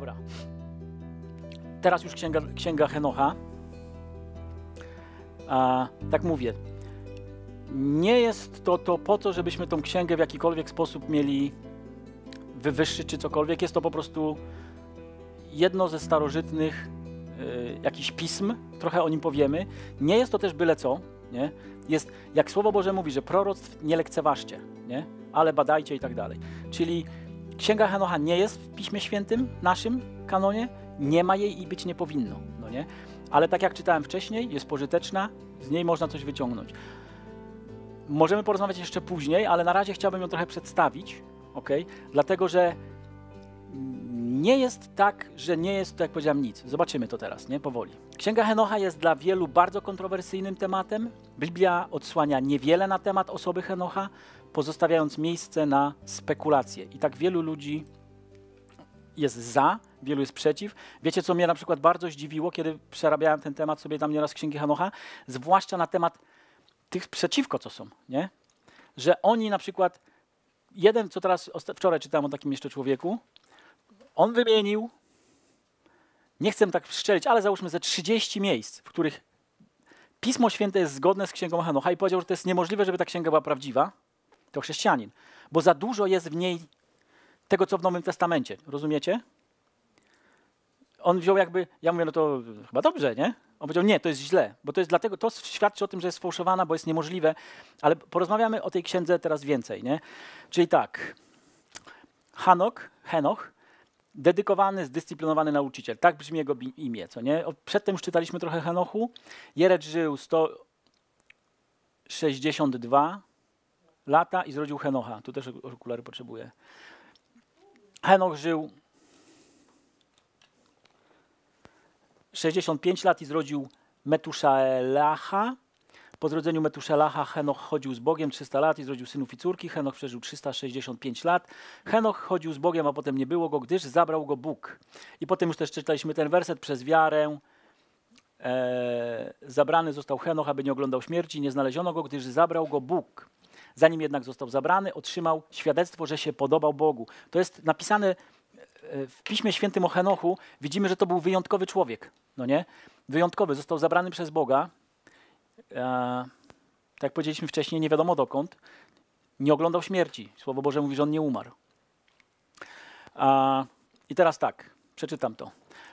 Dobra. Teraz już księga, księga Henocha. A, tak mówię. Nie jest to, to po to, żebyśmy tą księgę w jakikolwiek sposób mieli wywyższyć czy cokolwiek. Jest to po prostu jedno ze starożytnych y, e, jakichś pism, trochę o nim powiemy. Nie jest to też byle co. Nie? Jest, jak Słowo Boże mówi, że proroctw nie lekceważcie, nie? ale badajcie i tak dalej. Czyli Księga Henocha nie jest w Piśmie Świętym, naszym kanonie, nie ma jej i być nie powinno, no nie? Ale tak jak czytałem wcześniej, jest pożyteczna, z niej można coś wyciągnąć. Możemy porozmawiać jeszcze później, ale na razie chciałbym ją trochę przedstawić, ok? Dlatego, że nie jest tak, że nie jest to, jak powiedziałem, nic. Zobaczymy to teraz, nie? Powoli. Księga Henocha jest dla wielu bardzo kontrowersyjnym tematem. Biblia odsłania niewiele na temat osoby Henocha pozostawiając miejsce na spekulacje. I tak wielu ludzi jest za, wielu jest przeciw. Wiecie, co mnie na przykład bardzo zdziwiło, kiedy przerabiałem ten temat sobie tam nieraz księgi Hanocha, zwłaszcza na temat tych przeciwko, co są, nie? Że oni na przykład, jeden, co teraz wczoraj czytałem o takim jeszcze człowieku, on wymienił, nie chcę tak szczelić, ale załóżmy ze 30 miejsc, w których Pismo Święte jest zgodne z księgą Hanocha i powiedział, że to jest niemożliwe, żeby ta księga była prawdziwa to chrześcijanin, bo za dużo jest w niej tego, co w Nowym Testamencie. Rozumiecie? On wziął jakby, ja mówię, no to chyba dobrze, nie? On powiedział, nie, to jest źle, bo to jest dlatego, to świadczy o tym, że jest sfałszowana, bo jest niemożliwe, ale porozmawiamy o tej księdze teraz więcej, nie? Czyli tak, Hanok, Henoch, dedykowany, zdyscyplinowany nauczyciel, tak brzmi jego imię, co nie? Przedtem już czytaliśmy trochę Henochu, Jerecz żył 162 lata i zrodził Henocha. Tu też okulary potrzebuję. Henoch żył 65 lat i zrodził Metuszalacha. Po zrodzeniu Metuszalacha Henoch chodził z Bogiem 300 lat i zrodził synów i córki. Henoch przeżył 365 lat. Henoch chodził z Bogiem, a potem nie było go, gdyż zabrał go Bóg. I potem już też czytaliśmy ten werset przez wiarę. E, zabrany został Henoch, aby nie oglądał śmierci. Nie znaleziono go, gdyż zabrał go Bóg. Zanim jednak został zabrany, otrzymał świadectwo, że się podobał Bogu. To jest napisane e, w Piśmie Świętym o Henochu. Widzimy, że to był wyjątkowy człowiek. No nie? Wyjątkowy. Został zabrany przez Boga. E, tak jak powiedzieliśmy wcześniej, nie wiadomo dokąd. Nie oglądał śmierci. Słowo Boże mówi, że on nie umarł. E, I teraz tak, przeczytam to.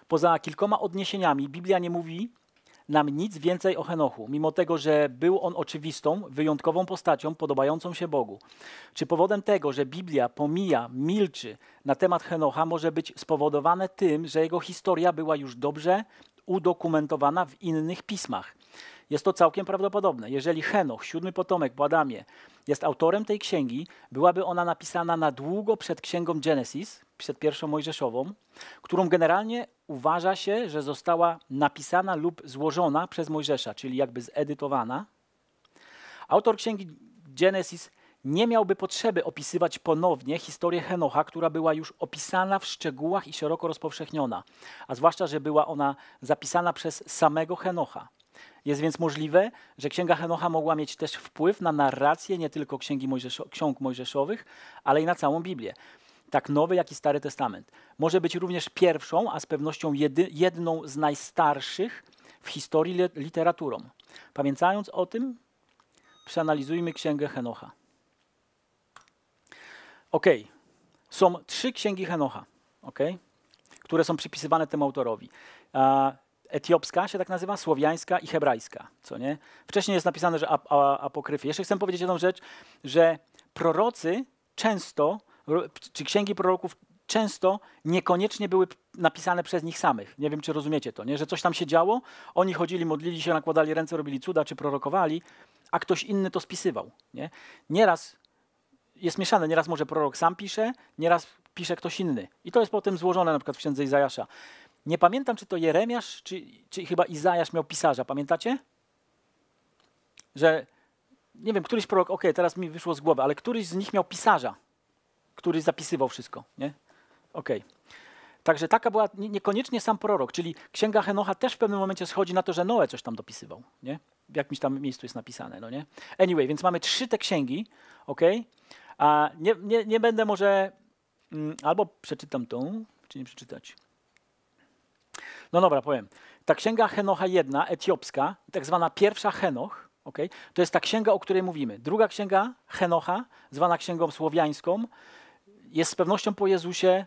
Poza kilkoma odniesieniami Biblia nie mówi nam nic więcej o Henochu, mimo tego, że był on oczywistą, wyjątkową postacią podobającą się Bogu. Czy powodem tego, że Biblia pomija, milczy na temat Henocha, może być spowodowane tym, że jego historia była już dobrze udokumentowana w innych pismach? Jest to całkiem prawdopodobne. Jeżeli Henoch, siódmy potomek po Adamie, jest autorem tej księgi, byłaby ona napisana na długo przed księgą Genesis, przed pierwszą Mojżeszową, którą generalnie uważa się, że została napisana lub złożona przez Mojżesza, czyli jakby zedytowana. Autor księgi Genesis nie miałby potrzeby opisywać ponownie historię Henocha, która była już opisana w szczegółach i szeroko rozpowszechniona, a zwłaszcza, że była ona zapisana przez samego Henocha. Jest więc możliwe, że Księga Henocha mogła mieć też wpływ na narrację nie tylko księgi Mojżeszo- ksiąg mojżeszowych, ale i na całą Biblię tak Nowy, jak i Stary Testament. Może być również pierwszą, a z pewnością jedy, jedną z najstarszych w historii literaturą. Pamiętając o tym, przeanalizujmy Księgę Henocha. Ok, są trzy księgi Henocha, okay? które są przypisywane temu autorowi. Etiopska się tak nazywa, słowiańska i hebrajska, co nie? Wcześniej jest napisane, że ap apokryfy. Jeszcze chcę powiedzieć jedną rzecz, że prorocy często czy księgi proroków często niekoniecznie były napisane przez nich samych. Nie wiem, czy rozumiecie to, nie? że coś tam się działo, oni chodzili, modlili się, nakładali ręce, robili cuda, czy prorokowali, a ktoś inny to spisywał. Nie? Nieraz jest mieszane, nieraz może prorok sam pisze, nieraz pisze ktoś inny. I to jest potem złożone na przykład w księdze Izajasza. Nie pamiętam, czy to Jeremiasz, czy, czy chyba Izajasz miał pisarza, pamiętacie? Że, nie wiem, któryś prorok, okej, teraz mi wyszło z głowy, ale któryś z nich miał pisarza który zapisywał wszystko. Nie? Okay. Także taka była niekoniecznie sam prorok, czyli księga Henocha też w pewnym momencie schodzi na to, że Noe coś tam dopisywał, nie? W jakimś tam miejscu jest napisane, no nie? Anyway, więc mamy trzy te księgi, ok? A nie, nie, nie będę może... Mm, albo przeczytam tą, czy nie przeczytać? No dobra, powiem. Ta księga Henocha jedna, etiopska, tak zwana pierwsza Henoch, ok? To jest ta księga, o której mówimy. Druga księga Henocha, zwana księgą słowiańską, jest z pewnością po Jezusie,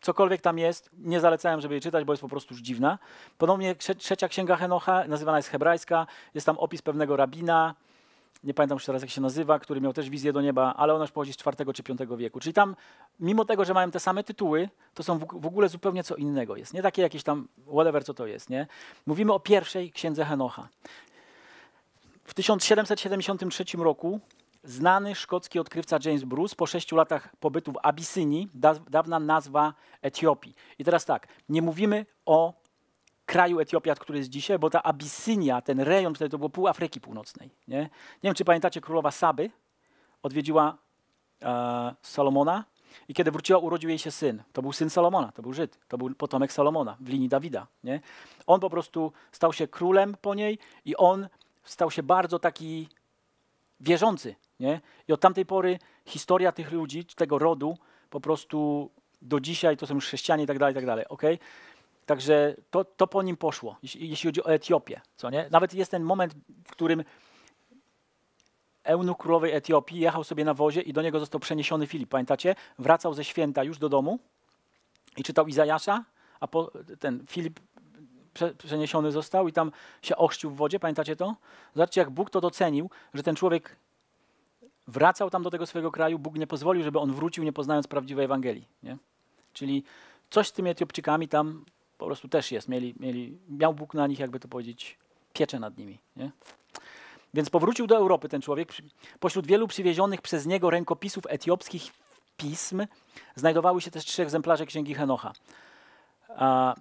cokolwiek tam jest, nie zalecałem, żeby je czytać, bo jest po prostu już dziwna. Podobnie trzecia księga Henocha, nazywana jest hebrajska, jest tam opis pewnego rabina, nie pamiętam już teraz jak się nazywa, który miał też wizję do nieba, ale ona już pochodzi z IV czy V wieku. Czyli tam, mimo tego, że mają te same tytuły, to są w ogóle zupełnie co innego jest. Nie takie jakieś tam whatever, co to jest, nie? Mówimy o pierwszej księdze Henocha. W 1773 roku Znany szkocki odkrywca James Bruce po sześciu latach pobytu w Abyssinii da, dawna nazwa Etiopii. I teraz tak, nie mówimy o kraju Etiopia, który jest dzisiaj, bo ta Abyssinia, ten rejon, wtedy to było pół Afryki Północnej. Nie, nie wiem, czy pamiętacie królowa Saby, odwiedziła e, Salomona i kiedy wróciła, urodził jej się syn. To był syn Salomona, to był Żyd, to był potomek Salomona w linii Dawida. Nie? On po prostu stał się królem po niej i on stał się bardzo taki wierzący. Nie? I od tamtej pory historia tych ludzi, tego rodu, po prostu do dzisiaj to są już chrześcijanie i tak dalej, i tak dalej. Okay? Także to, to po nim poszło, jeśli, jeśli, chodzi o Etiopię. Co nie? Nawet jest ten moment, w którym eunuch królowej Etiopii jechał sobie na wozie i do niego został przeniesiony Filip. Pamiętacie? Wracał ze święta już do domu i czytał Izajasza, a po, ten Filip przeniesiony został i tam się ochrzcił w wodzie. Pamiętacie to? Zobaczcie, jak Bóg to docenił, że ten człowiek wracał tam do tego swojego kraju, Bóg nie pozwolił, żeby on wrócił, nie poznając prawdziwej Ewangelii. Nie? Czyli coś z tymi Etiopczykami tam po prostu też jest. Mieli, mieli, miał Bóg na nich, jakby to powiedzieć, pieczę nad nimi. Nie? Więc powrócił do Europy ten człowiek. Pośród wielu przywiezionych przez niego rękopisów etiopskich pism znajdowały się też trzy egzemplarze księgi Henocha.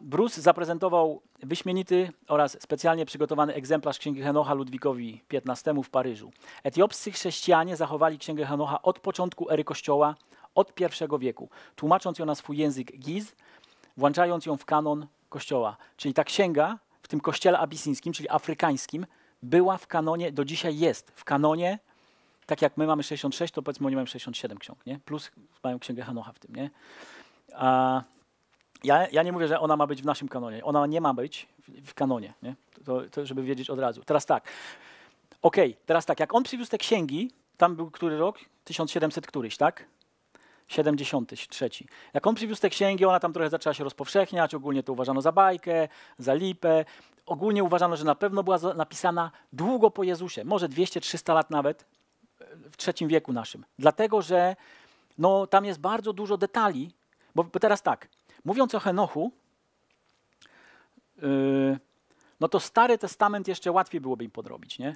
Bruce zaprezentował wyśmienity oraz specjalnie przygotowany egzemplarz Księgi Henocha Ludwikowi XV w Paryżu. Etiopscy chrześcijanie zachowali Księgę Henocha od początku ery Kościoła, od I wieku, tłumacząc ją na swój język giz, włączając ją w kanon Kościoła. Czyli ta księga w tym kościele abisyńskim, czyli afrykańskim, była w kanonie, do dzisiaj jest w kanonie, tak jak my mamy 66, to powiedzmy oni mają 67 ksiąg, nie? Plus mają Księgę Henocha w tym, nie? A, ja, ja nie mówię, że ona ma być w naszym kanonie. Ona nie ma być w, w kanonie, nie? To, to, żeby wiedzieć od razu. Teraz tak. Okej, okay, teraz tak. Jak on przywiózł te księgi, tam był który rok? 1700 któryś, tak? 73. Jak on przywiózł te księgi, ona tam trochę zaczęła się rozpowszechniać, ogólnie to uważano za bajkę, za lipę. Ogólnie uważano, że na pewno była napisana długo po Jezusie, może 200-300 lat nawet, e, w III wieku naszym. Dlatego, że no, tam jest bardzo dużo detali, bo, bo teraz tak, Mówiąc o Henochu, yy, no to Stary Testament jeszcze łatwiej byłoby im podrobić, nie?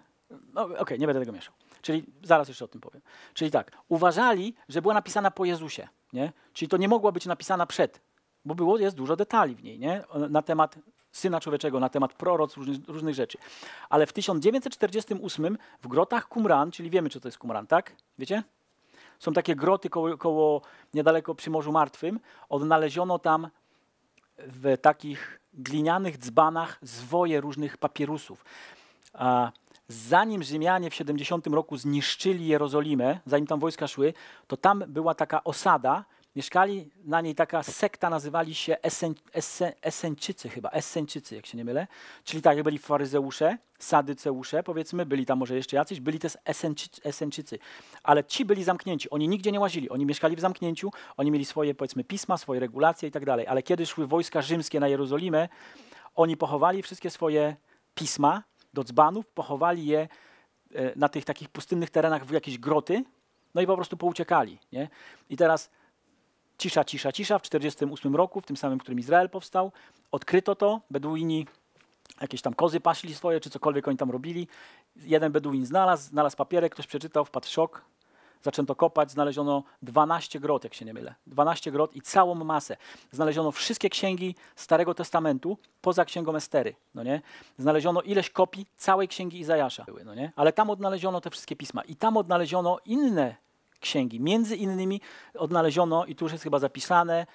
No, Okej, okay, nie będę tego mieszał. Czyli zaraz jeszcze o tym powiem. Czyli tak, uważali, że była napisana po Jezusie, nie? Czyli to nie mogła być napisana przed, bo było, jest dużo detali w niej, nie? Na temat Syna Człowieczego, na temat proroc, różnych, różnych rzeczy. Ale w 1948 w grotach Kumran, czyli wiemy, czy to jest Kumran, tak? Wiecie? Są takie groty koło, koło niedaleko przy Morzu Martwym. Odnaleziono tam w takich glinianych dzbanach zwoje różnych papierusów. A zanim Rzymianie w 70 roku zniszczyli Jerozolimę, zanim tam wojska szły, to tam była taka osada, Mieszkali na niej taka sekta, nazywali się Esen, Esen, Esenczycy chyba, Esenczycy, jak się nie mylę. Czyli tak, byli faryzeusze, sadyceusze, powiedzmy, byli tam może jeszcze jacyś, byli też Esenczycy, Esenczycy. Ale ci byli zamknięci, oni nigdzie nie łazili, oni mieszkali w zamknięciu, oni mieli swoje, powiedzmy, pisma, swoje regulacje i tak dalej. Ale kiedy szły wojska rzymskie na Jerozolimę, oni pochowali wszystkie swoje pisma do dzbanów, pochowali je e, na tych takich pustynnych terenach w jakieś groty, no i po prostu pouciekali. Nie? I teraz Cisza, cisza, cisza. W 1948 roku, w tym samym, w którym Izrael powstał, odkryto to. Beduini jakieś tam kozy pasili swoje, czy cokolwiek oni tam robili. Jeden Beduin znalazł, znalazł papierek, ktoś przeczytał, wpadł w szok. Zaczęto kopać, znaleziono 12 grot, jak się nie mylę. 12 grot i całą masę. Znaleziono wszystkie księgi Starego Testamentu, poza księgą Estery, no nie? Znaleziono ileś kopii całej księgi Izajasza, no nie? Ale tam odnaleziono te wszystkie pisma i tam odnaleziono inne księgi. Między innymi odnaleziono, i tu już jest chyba zapisane,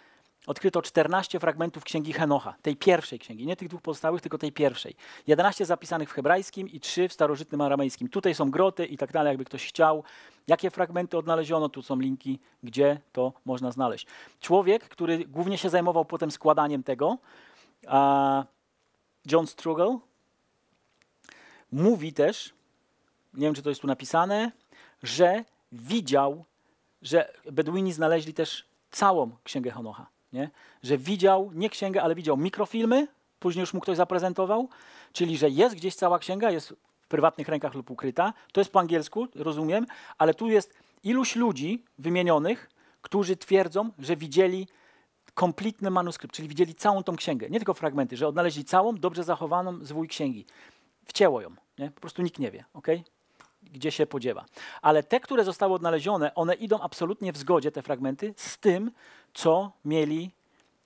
odkryto 14 fragmentów księgi Henocha, tej pierwszej księgi, nie tych dwóch pozostałych, tylko tej pierwszej. 11 zapisanych w hebrajskim i 3 w starożytnym aramejskim. Tutaj są groty i tak dalej, jakby ktoś chciał. Jakie fragmenty odnaleziono, tu są linki, gdzie to można znaleźć. Człowiek, który głównie się zajmował potem składaniem tego, John Struggle, mówi też, nie wiem czy to jest tu napisane, że widział, że Beduini znaleźli też całą księgę Honocha. Nie? Że widział, nie księgę, ale widział mikrofilmy, później już mu ktoś zaprezentował, czyli że jest gdzieś cała księga, jest w prywatnych rękach lub ukryta. To jest po angielsku, rozumiem, ale tu jest iluś ludzi wymienionych, którzy twierdzą, że widzieli kompletny manuskrypt, czyli widzieli całą tą księgę, nie tylko fragmenty, że odnaleźli całą, dobrze zachowaną zwój księgi. Wcięło ją, nie? po prostu nikt nie wie. Okay? gdzie się podziewa. Ale te, które zostały odnalezione, one idą absolutnie w zgodzie, te fragmenty, z tym, co mieli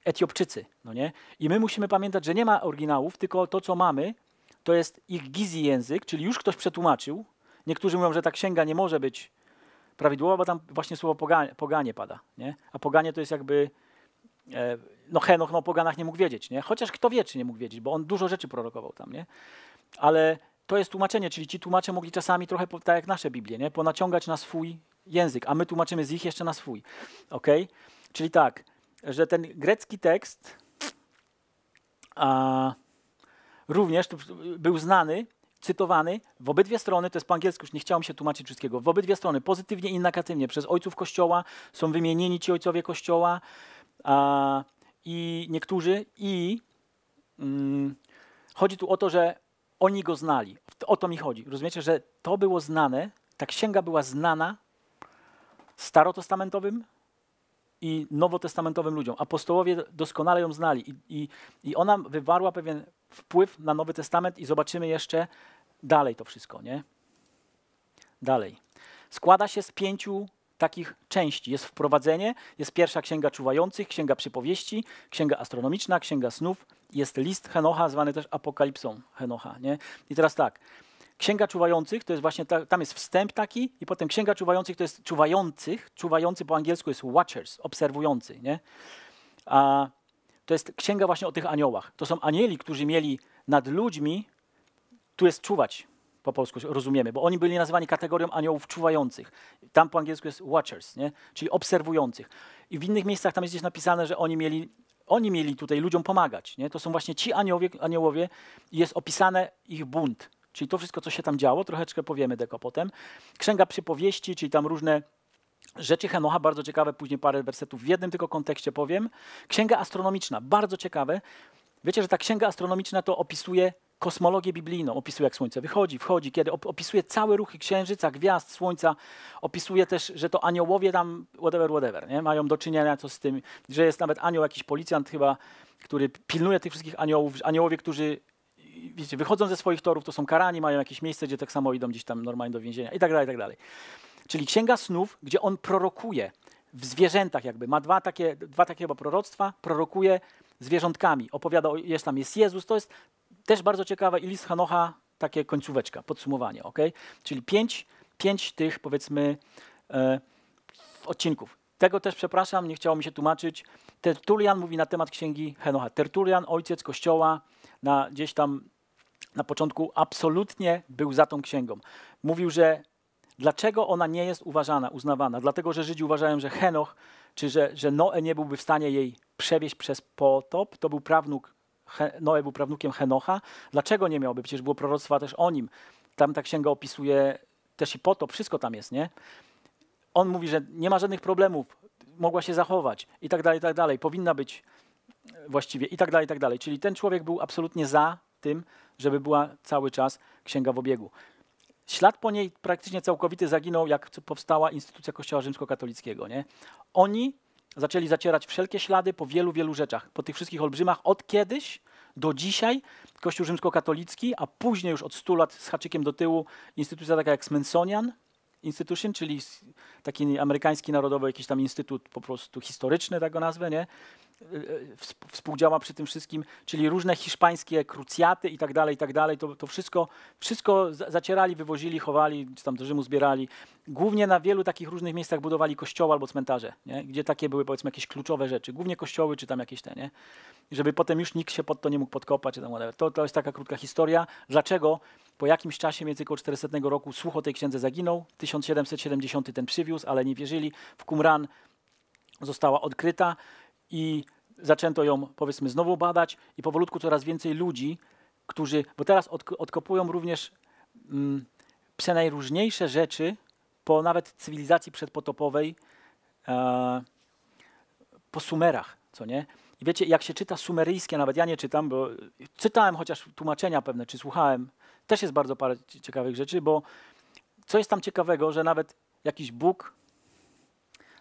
Etiopczycy. No nie? I my musimy pamiętać, że nie ma oryginałów, tylko to, co mamy, to jest ich gizi język, czyli już ktoś przetłumaczył. Niektórzy mówią, że ta księga nie może być prawidłowa, bo tam właśnie słowo poganie, poganie pada. Nie? A poganie to jest jakby e, no Henoch no, o poganach nie mógł wiedzieć, nie? Chociaż kto wie, czy nie mógł wiedzieć, bo on dużo rzeczy prorokował tam, nie? Ale to jest tłumaczenie, czyli ci tłumacze mogli czasami trochę, tak jak nasze Biblie, nie? ponaciągać na swój język, a my tłumaczymy z ich jeszcze na swój. ok? Czyli tak, że ten grecki tekst a, również był znany, cytowany w obydwie strony, to jest po angielsku, już nie chciałem się tłumaczyć wszystkiego, w obydwie strony, pozytywnie i negatywnie, przez ojców Kościoła, są wymienieni ci ojcowie Kościoła a, i niektórzy i mm, chodzi tu o to, że oni go znali. O to mi chodzi. Rozumiecie, że to było znane, ta księga była znana starotestamentowym i nowotestamentowym ludziom. Apostołowie doskonale ją znali i, i, i ona wywarła pewien wpływ na Nowy Testament i zobaczymy jeszcze dalej to wszystko, nie? Dalej. Składa się z pięciu takich części. Jest wprowadzenie, jest pierwsza księga czuwających, księga przypowieści, księga astronomiczna, księga snów, jest list Henocha, zwany też apokalipsą Henocha. Nie? I teraz tak. Księga czuwających to jest właśnie, ta, tam jest wstęp taki, i potem księga czuwających to jest czuwających. Czuwający po angielsku jest watchers, obserwujący. Nie? A to jest księga właśnie o tych aniołach. To są anieli, którzy mieli nad ludźmi, tu jest czuwać po polsku, rozumiemy, bo oni byli nazwani kategorią aniołów czuwających. Tam po angielsku jest watchers, nie? czyli obserwujących. I w innych miejscach tam jest gdzieś napisane, że oni mieli oni mieli tutaj ludziom pomagać. Nie? To są właśnie ci aniołowie, aniołowie i jest opisane ich bunt. Czyli to wszystko, co się tam działo, troszeczkę powiemy tylko potem. Księga przypowieści, czyli tam różne rzeczy Henocha, bardzo ciekawe, później parę wersetów w jednym tylko kontekście powiem. Księga astronomiczna, bardzo ciekawe. Wiecie, że ta księga astronomiczna to opisuje kosmologię biblijną, opisuje jak Słońce wychodzi, wchodzi, kiedy, opisuje całe ruchy księżyca, gwiazd, Słońca, opisuje też, że to aniołowie tam, whatever, whatever, nie? mają do czynienia co z tym, że jest nawet anioł, jakiś policjant chyba, który pilnuje tych wszystkich aniołów, aniołowie, którzy wiecie, wychodzą ze swoich torów, to są karani, mają jakieś miejsce, gdzie tak samo idą gdzieś tam normalnie do więzienia i tak dalej, i tak dalej. Czyli Księga Snów, gdzie on prorokuje w zwierzętach jakby, ma dwa takie, dwa takie chyba proroctwa, prorokuje zwierzątkami, opowiada, jest tam jest Jezus, to jest też bardzo ciekawe i list Hanocha, takie końcóweczka, podsumowanie, ok? Czyli pięć, pięć tych powiedzmy e, odcinków. Tego też przepraszam, nie chciało mi się tłumaczyć. Tertulian mówi na temat księgi Henocha. Tertulian, ojciec kościoła, na, gdzieś tam na początku absolutnie był za tą księgą. Mówił, że dlaczego ona nie jest uważana, uznawana? Dlatego, że Żydzi uważają, że Henoch, czy że, że Noe nie byłby w stanie jej przewieźć przez potop. To był prawnuk Noe był prawnukiem Henocha. Dlaczego nie miałby? Przecież było proroctwa też o nim. Tam ta księga opisuje też i potop, wszystko tam jest, nie? On mówi, że nie ma żadnych problemów, mogła się zachować i tak dalej, i tak dalej. Powinna być właściwie i tak dalej, i tak dalej. Czyli ten człowiek był absolutnie za tym, żeby była cały czas księga w obiegu. Ślad po niej praktycznie całkowity zaginął, jak powstała instytucja Kościoła Rzymskokatolickiego. Nie? Oni zaczęli zacierać wszelkie ślady po wielu, wielu rzeczach, po tych wszystkich olbrzymach od kiedyś do dzisiaj Kościół rzymskokatolicki, a później już od 100 lat z haczykiem do tyłu instytucja taka jak Smithsonian Institution, czyli taki amerykański narodowy jakiś tam instytut po prostu historyczny, tak go nazwę, nie? E, e, współdziała przy tym wszystkim, czyli różne hiszpańskie krucjaty i tak dalej, i tak dalej. To, to wszystko, wszystko zacierali, wywozili, chowali, czy tam do Rzymu zbierali. Głównie na wielu takich różnych miejscach budowali kościoły albo cmentarze, nie? gdzie takie były powiedzmy jakieś kluczowe rzeczy. Głównie kościoły, czy tam jakieś te, nie? Żeby potem już nikt się pod to nie mógł podkopać, czy tam To, to jest taka krótka historia. Dlaczego po jakimś czasie, między około 400 roku, słuch o tej księdze zaginął. 1770 ten przywiózł, ale nie wierzyli. W Qumran została odkryta i zaczęto ją, powiedzmy, znowu badać i powolutku coraz więcej ludzi, którzy, bo teraz odk odkopują również mm, przenajróżniejsze rzeczy po nawet cywilizacji przedpotopowej, e, po Sumerach, co nie? I wiecie, jak się czyta sumeryjskie, nawet ja nie czytam, bo czytałem chociaż tłumaczenia pewne, czy słuchałem, też jest bardzo parę ciekawych rzeczy, bo co jest tam ciekawego, że nawet jakiś Bóg,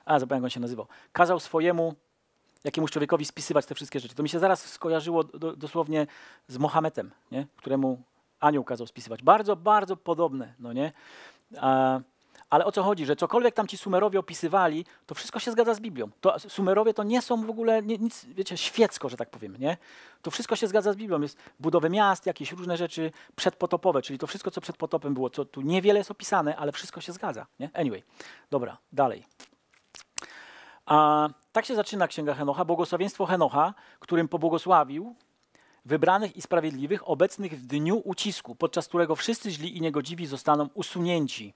a zapomniałem jak on się nazywał, kazał swojemu jakiemuś człowiekowi spisywać te wszystkie rzeczy. To mi się zaraz skojarzyło do, dosłownie z Mohametem, nie? któremu anioł kazał spisywać. Bardzo, bardzo podobne, no nie? A, ale o co chodzi, że cokolwiek tam ci Sumerowie opisywali, to wszystko się zgadza z Biblią. To Sumerowie to nie są w ogóle nie, nic, wiecie, świecko, że tak powiem, nie? To wszystko się zgadza z Biblią. Jest budowę miast, jakieś różne rzeczy przedpotopowe, czyli to wszystko, co przed potopem było, co tu niewiele jest opisane, ale wszystko się zgadza, nie? Anyway, dobra, dalej. A tak się zaczyna Księga Henocha, błogosławieństwo Henocha, którym pobłogosławił wybranych i sprawiedliwych obecnych w dniu ucisku, podczas którego wszyscy źli i niegodziwi zostaną usunięci.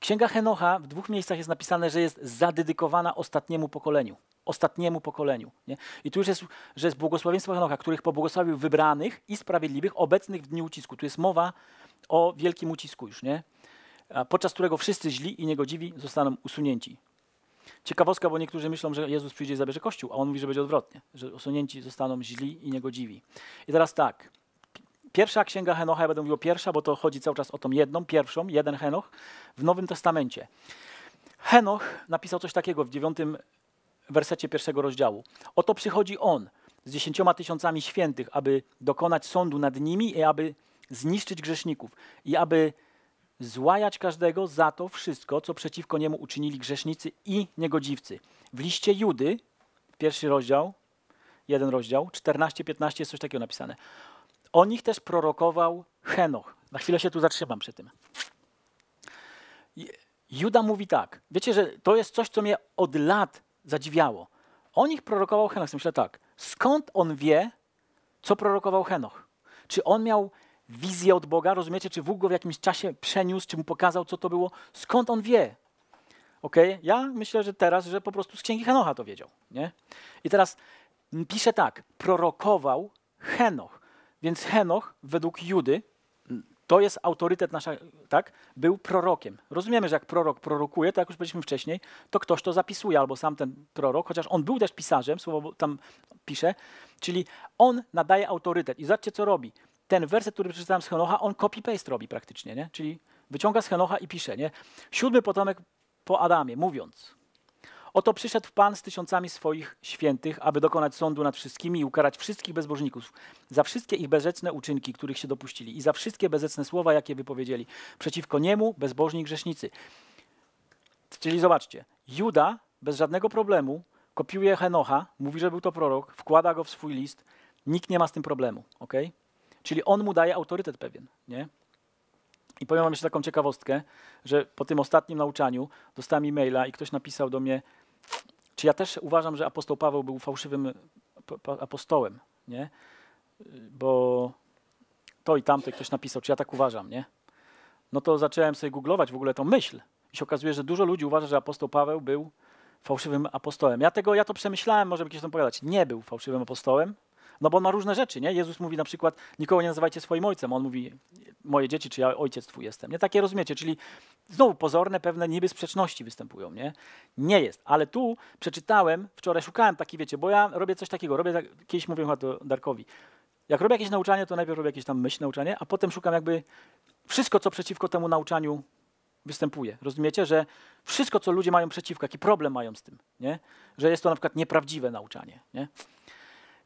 Księga Henocha w dwóch miejscach jest napisane, że jest zadedykowana ostatniemu pokoleniu. Ostatniemu pokoleniu. Nie? I tu już jest, że jest błogosławieństwo Henocha, których pobłogosławił wybranych i sprawiedliwych obecnych w dniu ucisku. Tu jest mowa o wielkim ucisku już, nie? podczas którego wszyscy źli i niegodziwi zostaną usunięci. Ciekawostka, bo niektórzy myślą, że Jezus przyjdzie i zabierze Kościół, a on mówi, że będzie odwrotnie, że osunięci zostaną źli i niegodziwi. I teraz tak, Pierwsza księga Henocha, ja będę mówił pierwsza, bo to chodzi cały czas o tą jedną, pierwszą, jeden Henoch w Nowym Testamencie. Henoch napisał coś takiego w dziewiątym wersecie pierwszego rozdziału. Oto przychodzi on z dziesięcioma tysiącami świętych, aby dokonać sądu nad nimi i aby zniszczyć grzeszników i aby złajać każdego za to wszystko, co przeciwko niemu uczynili grzesznicy i niegodziwcy. W liście Judy, pierwszy rozdział, jeden rozdział, 14-15 jest coś takiego napisane. O nich też prorokował Henoch. Na chwilę się tu zatrzymam przy tym. Juda mówi tak. Wiecie, że to jest coś, co mnie od lat zadziwiało. O nich prorokował Henoch. Myślę tak, skąd on wie, co prorokował Henoch? Czy on miał wizję od Boga, rozumiecie, czy Bóg go w jakimś czasie przeniósł, czy mu pokazał, co to było, skąd on wie. Ok? Ja myślę, że teraz, że po prostu z księgi Henocha to wiedział. Nie? I teraz pisze tak, prorokował Henoch. Więc Henoch według Judy, to jest autorytet nasza, tak? Był prorokiem. Rozumiemy, że jak prorok prorokuje, to jak już powiedzieliśmy wcześniej, to ktoś to zapisuje, albo sam ten prorok, chociaż on był też pisarzem, słowo tam pisze, czyli on nadaje autorytet. I zobaczcie, co robi ten werset, który przeczytałem z Henocha, on copy-paste robi praktycznie, nie? czyli wyciąga z Henocha i pisze. Nie? Siódmy potomek po Adamie, mówiąc, Oto przyszedł Pan z tysiącami swoich świętych, aby dokonać sądu nad wszystkimi i ukarać wszystkich bezbożników za wszystkie ich bezecne uczynki, których się dopuścili i za wszystkie bezecne słowa, jakie wypowiedzieli przeciwko niemu bezbożni grzesznicy. Czyli zobaczcie, Juda bez żadnego problemu kopiuje Henocha, mówi, że był to prorok, wkłada go w swój list, nikt nie ma z tym problemu, okej? Okay? Czyli on mu daje autorytet pewien, nie? I powiem wam jeszcze taką ciekawostkę, że po tym ostatnim nauczaniu dostałem e-maila i ktoś napisał do mnie, czy ja też uważam, że apostoł Paweł był fałszywym apostołem, nie? Bo to i tamto ktoś napisał, czy ja tak uważam, nie? No to zacząłem sobie googlować w ogóle tą myśl i się okazuje, że dużo ludzi uważa, że apostoł Paweł był fałszywym apostołem. Ja tego, ja to przemyślałem, może możemy ktoś tam pogadać. Nie był fałszywym apostołem, no bo on ma różne rzeczy, nie? Jezus mówi na przykład, nikogo nie nazywajcie swoim ojcem. On mówi, moje dzieci, czy ja ojciec twój jestem. Nie takie rozumiecie, czyli znowu pozorne pewne niby sprzeczności występują, nie? Nie jest, ale tu przeczytałem, wczoraj szukałem taki, wiecie, bo ja robię coś takiego, robię, tak, kiedyś mówiłem chyba to Darkowi, jak robię jakieś nauczanie, to najpierw robię jakieś tam myśl nauczanie, a potem szukam jakby wszystko, co przeciwko temu nauczaniu występuje. Rozumiecie, że wszystko, co ludzie mają przeciwko, jaki problem mają z tym, nie? że jest to na przykład nieprawdziwe nauczanie. Nie?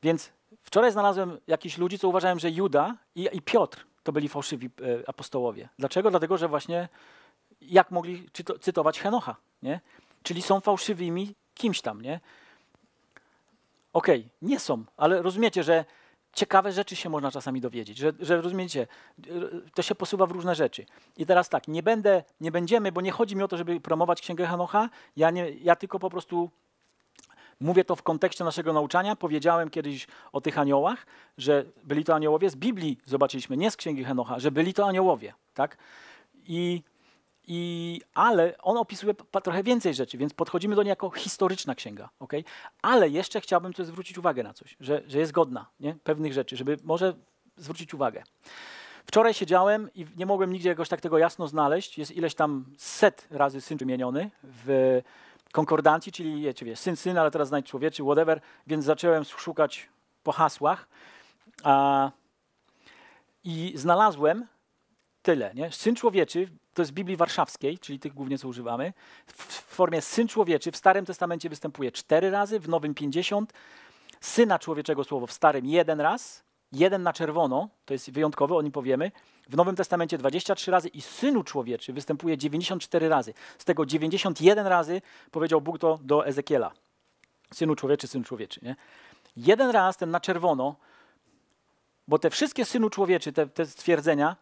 Więc Wczoraj znalazłem jakichś ludzi, co uważałem, że Juda i, i Piotr to byli fałszywi e, apostołowie. Dlaczego? Dlatego, że właśnie jak mogli czyto, cytować Henocha, nie? Czyli są fałszywymi kimś tam, nie? Okej, okay, nie są, ale rozumiecie, że ciekawe rzeczy się można czasami dowiedzieć, że, że rozumiecie, to się posuwa w różne rzeczy. I teraz tak, nie będę, nie będziemy, bo nie chodzi mi o to, żeby promować Księgę Hanocha, ja, nie, ja tylko po prostu Mówię to w kontekście naszego nauczania. Powiedziałem kiedyś o tych aniołach, że byli to aniołowie z Biblii, zobaczyliśmy, nie z Księgi Henocha, że byli to aniołowie, tak? I, i, ale on opisuje trochę więcej rzeczy, więc podchodzimy do niej jako historyczna księga, okay? Ale jeszcze chciałbym tu zwrócić uwagę na coś, że, że jest godna nie? pewnych rzeczy, żeby może zwrócić uwagę. Wczoraj siedziałem i nie mogłem nigdzie jakoś tak tego jasno znaleźć. Jest ileś tam set razy syn wymieniony w konkordancji, czyli wiecie, wie, syn, syn, ale teraz znajdź człowieczy, whatever, więc zacząłem szukać po hasłach a, i znalazłem tyle. Nie? Syn człowieczy to jest Biblii Warszawskiej, czyli tych głównie co używamy. W formie syn człowieczy w Starym Testamencie występuje cztery razy, w Nowym 50. Syna człowieczego słowo w Starym jeden raz, jeden na czerwono, to jest wyjątkowe, o nim powiemy. W Nowym Testamencie 23 razy i Synu Człowieczy występuje 94 razy. Z tego 91 razy powiedział Bóg to do Ezekiela. Synu Człowieczy, synu Człowieczy. Nie? Jeden raz ten na czerwono, bo te wszystkie Synu Człowieczy, te, te stwierdzenia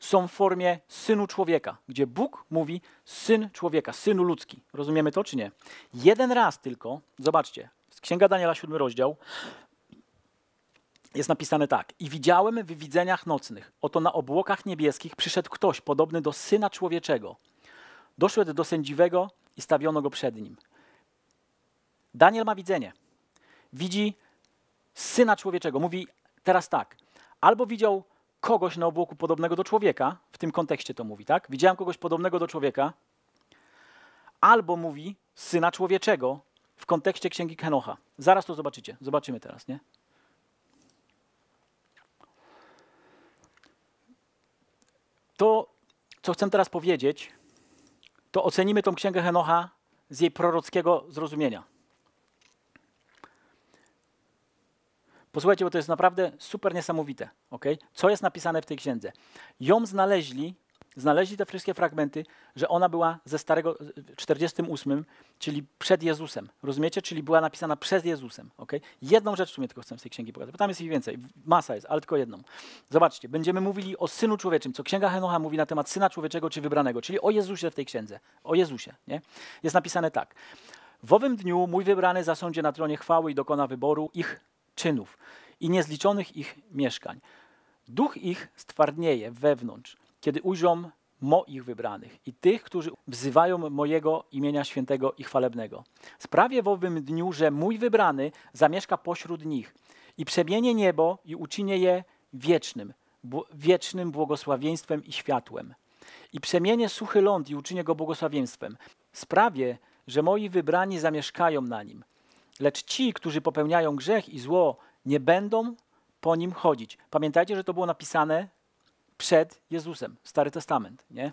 są w formie Synu Człowieka, gdzie Bóg mówi Syn Człowieka, Synu Ludzki. Rozumiemy to czy nie? Jeden raz tylko, zobaczcie, z Księga Daniela, 7 rozdział, jest napisane tak: I widziałem w widzeniach nocnych, oto na obłokach niebieskich przyszedł ktoś podobny do syna człowieczego. Doszedł do sędziwego i stawiono go przed nim. Daniel ma widzenie. Widzi syna człowieczego. Mówi teraz tak: albo widział kogoś na obłoku podobnego do człowieka, w tym kontekście to mówi, tak? Widziałem kogoś podobnego do człowieka, albo mówi syna człowieczego w kontekście księgi Kenocha. Zaraz to zobaczycie. Zobaczymy teraz, nie? co chcę teraz powiedzieć, to ocenimy tą księgę Henocha z jej prorockiego zrozumienia. Posłuchajcie, bo to jest naprawdę super niesamowite. Okay? Co jest napisane w tej księdze? Ją znaleźli znaleźli te wszystkie fragmenty, że ona była ze starego 48, czyli przed Jezusem. Rozumiecie? Czyli była napisana przez Jezusem. Okay? Jedną rzecz w sumie tylko chcę z tej księgi pokazać, bo tam jest ich więcej. Masa jest, ale tylko jedną. Zobaczcie, będziemy mówili o Synu Człowieczym, co Księga Henocha mówi na temat Syna Człowieczego czy Wybranego, czyli o Jezusie w tej księdze. O Jezusie. Nie? Jest napisane tak. W owym dniu mój wybrany zasądzie na tronie chwały i dokona wyboru ich czynów i niezliczonych ich mieszkań. Duch ich stwardnieje wewnątrz kiedy ujrzą moich wybranych i tych, którzy wzywają mojego imienia świętego i chwalebnego. Sprawię w owym dniu, że mój wybrany zamieszka pośród nich i przemienię niebo i uczynię je wiecznym, wiecznym błogosławieństwem i światłem. I przemienię suchy ląd i uczynię go błogosławieństwem. Sprawię, że moi wybrani zamieszkają na nim. Lecz ci, którzy popełniają grzech i zło, nie będą po nim chodzić. Pamiętajcie, że to było napisane przed Jezusem, Stary Testament, nie?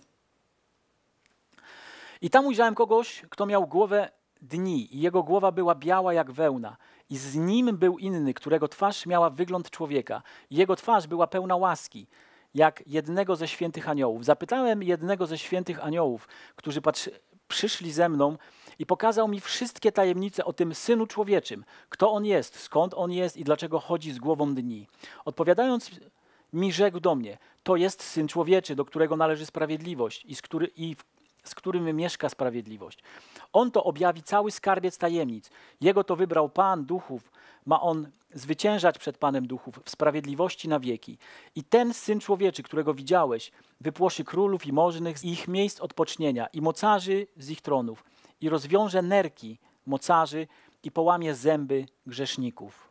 I tam ujrzałem kogoś, kto miał głowę dni i jego głowa była biała jak wełna. I z nim był inny, którego twarz miała wygląd człowieka. Jego twarz była pełna łaski, jak jednego ze świętych aniołów. Zapytałem jednego ze świętych aniołów, którzy patrzy, przyszli ze mną i pokazał mi wszystkie tajemnice o tym synu człowieczym, kto on jest, skąd on jest i dlaczego chodzi z głową dni. Odpowiadając mi, rzekł do mnie: to jest Syn Człowieczy, do którego należy sprawiedliwość i, z, który, i w, z którym mieszka sprawiedliwość. On to objawi cały skarbiec tajemnic. Jego to wybrał Pan duchów. Ma on zwyciężać przed Panem duchów w sprawiedliwości na wieki. I ten Syn Człowieczy, którego widziałeś, wypłoszy królów i możnych z ich miejsc odpocznienia i mocarzy z ich tronów i rozwiąże nerki mocarzy i połamie zęby grzeszników.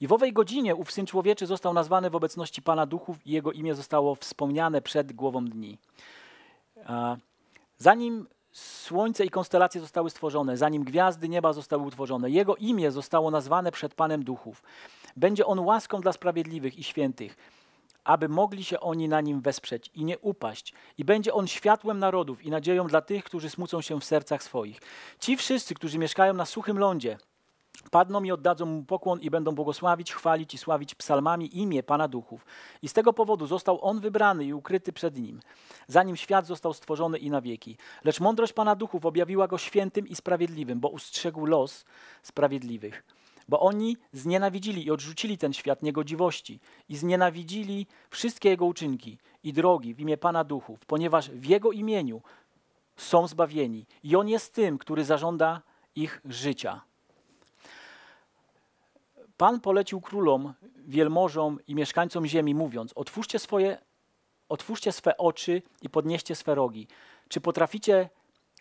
I w owej godzinie ów Syn Człowieczy został nazwany w obecności Pana Duchów i jego imię zostało wspomniane przed głową dni. Zanim słońce i konstelacje zostały stworzone, zanim gwiazdy nieba zostały utworzone, jego imię zostało nazwane przed Panem Duchów. Będzie on łaską dla sprawiedliwych i świętych, aby mogli się oni na nim wesprzeć i nie upaść. I będzie on światłem narodów i nadzieją dla tych, którzy smucą się w sercach swoich. Ci wszyscy, którzy mieszkają na suchym lądzie, Padną i oddadzą mu pokłon i będą błogosławić, chwalić i sławić psalmami imię Pana Duchów. I z tego powodu został on wybrany i ukryty przed nim, zanim świat został stworzony i na wieki. Lecz mądrość Pana Duchów objawiła go świętym i sprawiedliwym, bo ustrzegł los sprawiedliwych. Bo oni znienawidzili i odrzucili ten świat niegodziwości i znienawidzili wszystkie jego uczynki i drogi w imię Pana Duchów, ponieważ w jego imieniu są zbawieni i on jest tym, który zażąda ich życia. Pan polecił królom, wielmożom i mieszkańcom ziemi, mówiąc: Otwórzcie swoje, otwórzcie swe oczy i podnieście swe rogi. Czy potraficie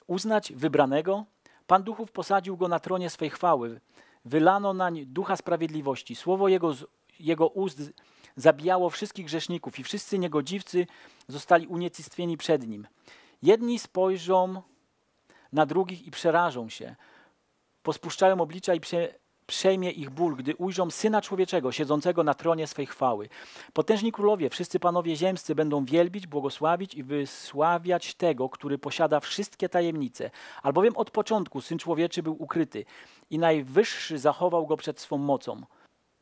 uznać wybranego? Pan duchów posadził go na tronie swej chwały. Wylano nań ducha sprawiedliwości. Słowo jego, jego ust zabijało wszystkich grzeszników i wszyscy niegodziwcy zostali uniecistwieni przed nim. Jedni spojrzą na drugich i przerażą się. Pospuszczają oblicza i prze, przejmie ich ból, gdy ujrzą Syna Człowieczego siedzącego na tronie swej chwały. Potężni królowie, wszyscy panowie ziemscy będą wielbić, błogosławić i wysławiać tego, który posiada wszystkie tajemnice. Albowiem od początku Syn Człowieczy był ukryty i Najwyższy zachował go przed swą mocą.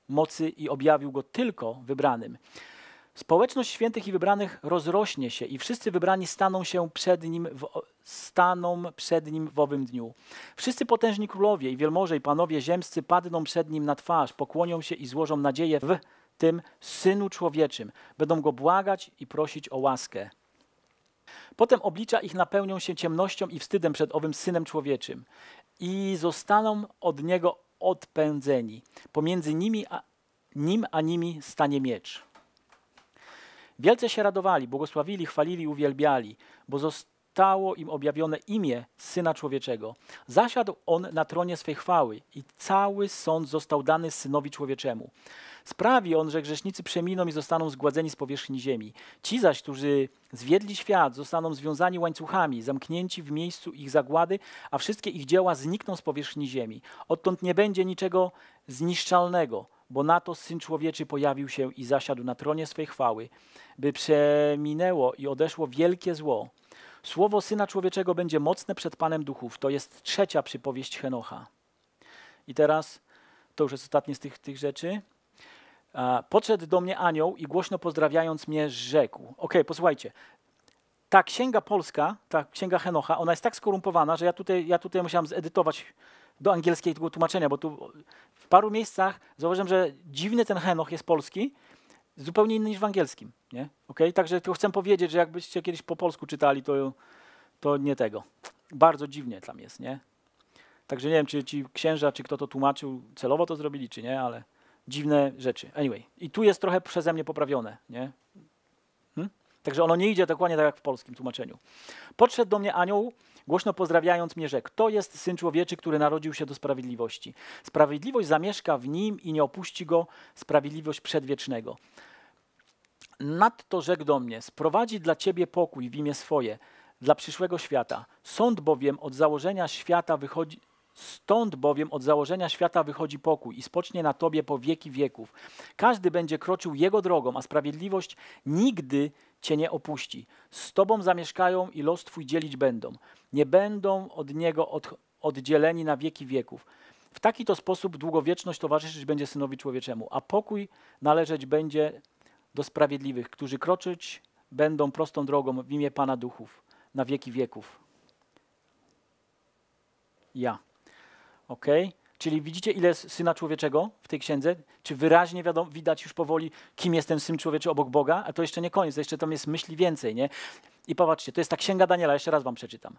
Mocy i objawił go tylko wybranym. Społeczność świętych i wybranych rozrośnie się i wszyscy wybrani staną się przed nim w, staną przed nim w owym dniu. Wszyscy potężni królowie i wielmoże i panowie ziemscy padną przed nim na twarz, pokłonią się i złożą nadzieję w tym Synu Człowieczym. Będą go błagać i prosić o łaskę. Potem oblicza ich napełnią się ciemnością i wstydem przed owym Synem Człowieczym i zostaną od niego odpędzeni. Pomiędzy nimi a, nim a nimi stanie miecz. Wielce się radowali, błogosławili, chwalili, uwielbiali, bo zostało im objawione imię Syna Człowieczego. Zasiadł on na tronie swej chwały i cały sąd został dany Synowi Człowieczemu. Sprawi on, że grzesznicy przeminą i zostaną zgładzeni z powierzchni ziemi. Ci zaś, którzy zwiedli świat, zostaną związani łańcuchami, zamknięci w miejscu ich zagłady, a wszystkie ich dzieła znikną z powierzchni ziemi. Odtąd nie będzie niczego zniszczalnego bo na to Syn Człowieczy pojawił się i zasiadł na tronie swej chwały, by przeminęło i odeszło wielkie zło. Słowo Syna Człowieczego będzie mocne przed Panem Duchów. To jest trzecia przypowieść Henocha. I teraz, to już jest ostatnie z tych, tych rzeczy. Podszedł do mnie anioł i głośno pozdrawiając mnie rzekł. Okej, posłuchajcie ta księga polska, ta księga Henocha, ona jest tak skorumpowana, że ja tutaj, ja tutaj musiałem zedytować do angielskiego tłumaczenia, bo tu w paru miejscach zauważyłem, że dziwny ten Henoch jest polski, zupełnie inny niż w angielskim. Nie? Okay? Także tu chcę powiedzieć, że jakbyście kiedyś po polsku czytali, to, to nie tego. Bardzo dziwnie tam jest, nie? Także nie wiem, czy ci księża, czy kto to tłumaczył, celowo to zrobili, czy nie, ale dziwne rzeczy. Anyway, i tu jest trochę przeze mnie poprawione, nie? Także ono nie idzie dokładnie tak jak w polskim tłumaczeniu. Podszedł do mnie anioł, głośno pozdrawiając mnie, rzekł: To jest syn człowieczy, który narodził się do sprawiedliwości. Sprawiedliwość zamieszka w nim i nie opuści go sprawiedliwość przedwiecznego. Nadto rzekł do mnie: Sprowadzi dla ciebie pokój w imię swoje, dla przyszłego świata. Sąd bowiem od założenia świata wychodzi, Stąd bowiem od założenia świata wychodzi pokój i spocznie na tobie po wieki wieków. Każdy będzie kroczył jego drogą, a sprawiedliwość nigdy cię nie opuści. Z tobą zamieszkają i los twój dzielić będą. Nie będą od niego od, oddzieleni na wieki wieków. W taki to sposób długowieczność towarzyszyć będzie synowi człowieczemu, a pokój należeć będzie do sprawiedliwych, którzy kroczyć będą prostą drogą w imię Pana Duchów na wieki wieków. Ja ok? Czyli widzicie, ile jest syna człowieczego w tej księdze? Czy wyraźnie wiadomo, widać już powoli, kim jest ten syn człowieczy obok Boga? A to jeszcze nie koniec, to jeszcze tam jest myśli więcej, nie? I popatrzcie, to jest ta księga Daniela, jeszcze raz wam przeczytam.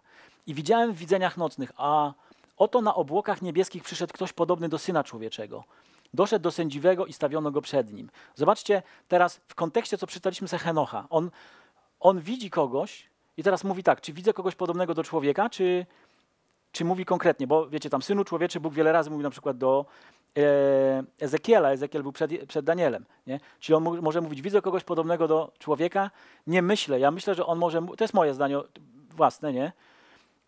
I widziałem w widzeniach nocnych, a oto na obłokach niebieskich przyszedł ktoś podobny do syna człowieczego. Doszedł do sędziwego i stawiono go przed nim. Zobaczcie teraz w kontekście, co przeczytaliśmy ze Henocha. On, on widzi kogoś i teraz mówi tak, czy widzę kogoś podobnego do człowieka, czy, czy mówi konkretnie, bo wiecie, tam synu człowieczy Bóg wiele razy mówi na przykład do e, Ezekiela, Ezekiel był przed, przed Danielem, nie? czyli on może mówić, widzę kogoś podobnego do człowieka, nie myślę, ja myślę, że on może, to jest moje zdanie własne, nie?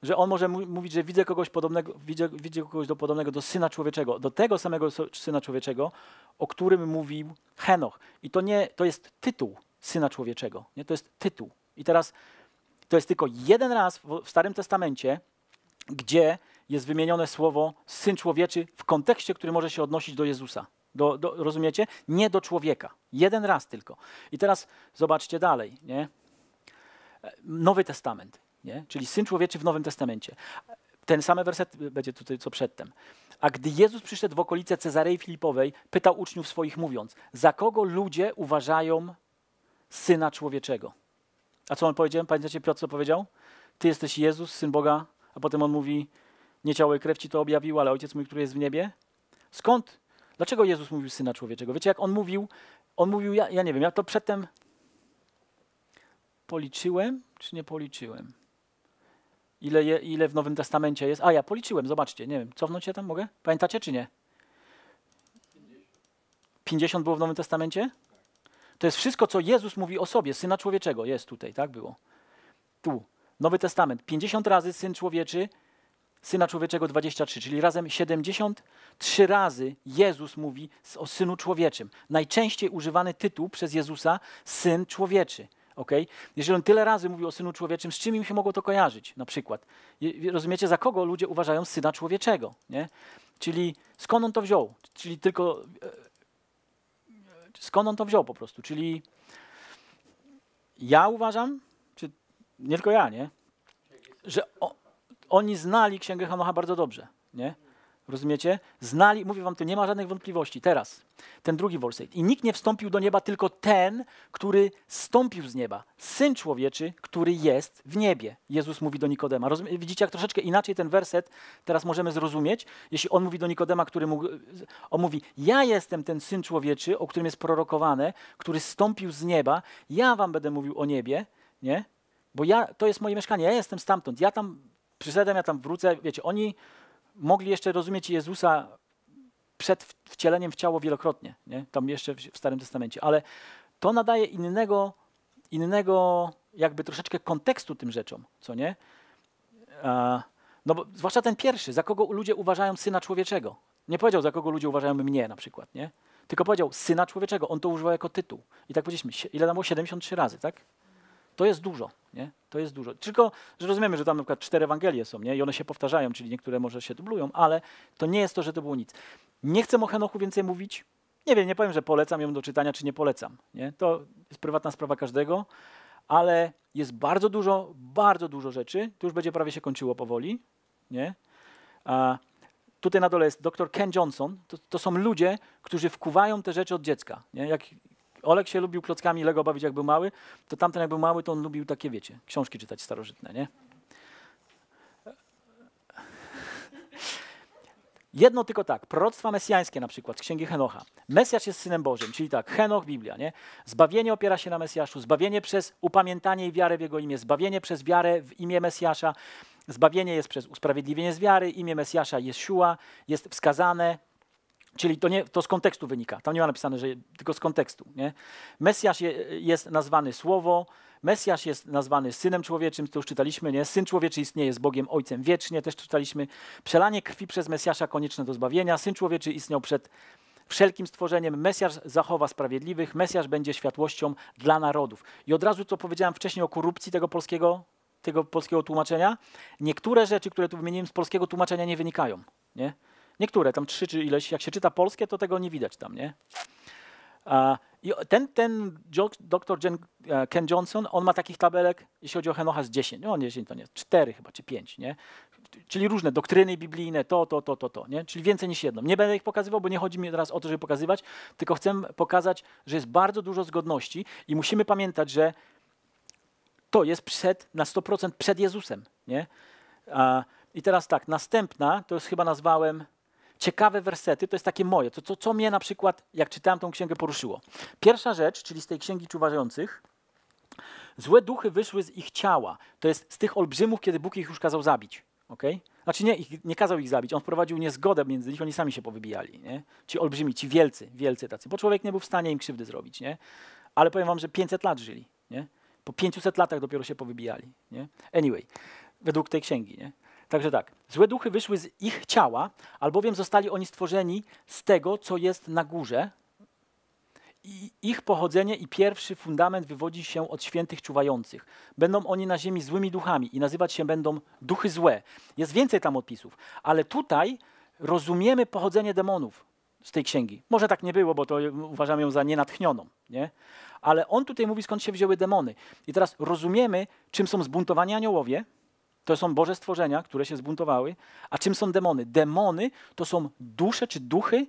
że on może mówić, że widzę kogoś podobnego, widzę, widzę kogoś do podobnego do syna człowieczego, do tego samego syna człowieczego, o którym mówił Henoch. I to nie, to jest tytuł syna człowieczego, nie? to jest tytuł. I teraz to jest tylko jeden raz w Starym Testamencie, gdzie jest wymienione słowo syn człowieczy w kontekście, który może się odnosić do Jezusa. Do, do, rozumiecie? Nie do człowieka. Jeden raz tylko. I teraz zobaczcie dalej. Nie? Nowy Testament, nie? czyli syn człowieczy w Nowym Testamencie. Ten sam werset będzie tutaj co przedtem. A gdy Jezus przyszedł w okolice Cezarei Filipowej, pytał uczniów swoich, mówiąc: Za kogo ludzie uważają syna człowieczego? A co on powiedział? Pamiętacie, Piotr co powiedział? Ty jesteś Jezus, syn Boga a potem on mówi, nie ciało i krew ci to objawił, ale ojciec mój, który jest w niebie. Skąd? Dlaczego Jezus mówił Syna Człowieczego? Wiecie, jak on mówił, on mówił, ja, ja nie wiem, ja to przedtem policzyłem, czy nie policzyłem? Ile, je, ile w Nowym Testamencie jest? A ja policzyłem, zobaczcie, nie wiem, cofnąć się tam mogę? Pamiętacie, czy nie? 50 było w Nowym Testamencie? To jest wszystko, co Jezus mówi o sobie, Syna Człowieczego. Jest tutaj, tak było. Tu. Nowy Testament 50 razy syn człowieczy, syna człowieczego 23, czyli razem 73 razy Jezus mówi o synu człowieczym. Najczęściej używany tytuł przez Jezusa syn człowieczy. Okay? Jeżeli on tyle razy mówił o synu człowieczym, z czym im się mogło to kojarzyć? Na przykład, rozumiecie, za kogo ludzie uważają syna człowieczego? Nie? Czyli skąd on to wziął? Czyli tylko. E, e, skąd on to wziął po prostu? Czyli ja uważam, nie tylko ja, nie? Że o, oni znali Księgę Hanocha bardzo dobrze, nie? Rozumiecie? Znali, mówię wam, tu nie ma żadnych wątpliwości. Teraz, ten drugi werset. I nikt nie wstąpił do nieba, tylko ten, który stąpił z nieba. Syn człowieczy, który jest w niebie. Jezus mówi do Nikodema. Rozumie, widzicie, jak troszeczkę inaczej ten werset teraz możemy zrozumieć, jeśli on mówi do Nikodema, który mógł, on mówi, ja jestem ten syn człowieczy, o którym jest prorokowane, który stąpił z nieba, ja wam będę mówił o niebie, nie? Bo ja, to jest moje mieszkanie, ja jestem stamtąd, ja tam przyszedłem, ja tam wrócę. Wiecie, oni mogli jeszcze rozumieć Jezusa przed wcieleniem w ciało wielokrotnie, nie? tam jeszcze w Starym Testamencie, ale to nadaje innego, innego jakby troszeczkę kontekstu tym rzeczom, co nie? no bo zwłaszcza ten pierwszy, za kogo ludzie uważają syna człowieczego. Nie powiedział, za kogo ludzie uważają mnie na przykład, nie? Tylko powiedział syna człowieczego, on to używał jako tytuł. I tak powiedzieliśmy, ile tam było? 73 razy, tak? To jest dużo. Nie? To jest dużo. Tylko, że rozumiemy, że tam na przykład cztery Ewangelie są nie? i one się powtarzają, czyli niektóre może się dublują, ale to nie jest to, że to było nic. Nie chcę o Henochu więcej mówić. Nie wiem, nie powiem, że polecam ją do czytania, czy nie polecam. Nie? To jest prywatna sprawa każdego, ale jest bardzo dużo, bardzo dużo rzeczy. Tu już będzie prawie się kończyło powoli. Nie? A tutaj na dole jest dr Ken Johnson. To, to są ludzie, którzy wkuwają te rzeczy od dziecka. Nie? Jak Olek się lubił klockami Lego bawić, jak był mały, to tamten jak był mały, to on lubił takie, wiecie, książki czytać starożytne, nie? Jedno tylko tak, proroctwa mesjańskie na przykład z Księgi Henocha. Mesjasz jest Synem Bożym, czyli tak, Henoch, Biblia, nie? Zbawienie opiera się na Mesjaszu, zbawienie przez upamiętanie i wiarę w Jego imię, zbawienie przez wiarę w imię Mesjasza, zbawienie jest przez usprawiedliwienie z wiary, imię Mesjasza jest siła, jest wskazane, Czyli to, nie, to z kontekstu wynika. Tam nie ma napisane, że tylko z kontekstu. Nie? Mesjasz je, jest nazwany słowo, Mesjasz jest nazwany synem człowieczym, to już czytaliśmy, nie? Syn człowieczy istnieje z Bogiem Ojcem wiecznie, też czytaliśmy. Przelanie krwi przez Mesjasza konieczne do zbawienia. Syn człowieczy istniał przed wszelkim stworzeniem. Mesjasz zachowa sprawiedliwych, Mesjasz będzie światłością dla narodów. I od razu to powiedziałem wcześniej o korupcji tego polskiego, tego polskiego tłumaczenia. Niektóre rzeczy, które tu wymieniłem z polskiego tłumaczenia nie wynikają. Nie? Niektóre, tam trzy czy ileś, jak się czyta polskie, to tego nie widać tam, nie? I ten, ten dr e, Ken Johnson, on ma takich tabelek, jeśli chodzi o Henocha, z 10. No, on 10 to nie, 4 chyba, czy 5, nie? Czyli różne doktryny biblijne, to, to, to, to, to, nie? Czyli więcej niż jedno. Nie będę ich pokazywał, bo nie chodzi mi teraz o to, żeby pokazywać, tylko chcę pokazać, że jest bardzo dużo zgodności i musimy pamiętać, że to jest przed, na 100% przed Jezusem, nie? I teraz tak, następna, to jest chyba nazwałem ciekawe wersety, to jest takie moje, to co, co mnie na przykład, jak czytałem tą księgę, poruszyło. Pierwsza rzecz, czyli z tej księgi czuwających, złe duchy wyszły z ich ciała, to jest z tych olbrzymów, kiedy Bóg ich już kazał zabić. Okay? Znaczy nie, ich, nie kazał ich zabić, on wprowadził niezgodę między nich, oni sami się powybijali. Nie? Ci olbrzymi, ci wielcy, wielcy tacy, bo człowiek nie był w stanie im krzywdy zrobić. Nie? Ale powiem wam, że 500 lat żyli. Nie? Po 500 latach dopiero się powybijali. Nie? Anyway, według tej księgi. Nie? Także tak, złe duchy wyszły z ich ciała, albowiem zostali oni stworzeni z tego, co jest na górze. I ich pochodzenie i pierwszy fundament wywodzi się od świętych czuwających. Będą oni na ziemi złymi duchami i nazywać się będą duchy złe. Jest więcej tam opisów, ale tutaj rozumiemy pochodzenie demonów z tej księgi. Może tak nie było, bo to uważam ją za nienatchnioną, nie? Ale on tutaj mówi, skąd się wzięły demony. I teraz rozumiemy, czym są zbuntowani aniołowie – to są Boże stworzenia, które się zbuntowały. A czym są demony? Demony to są dusze czy duchy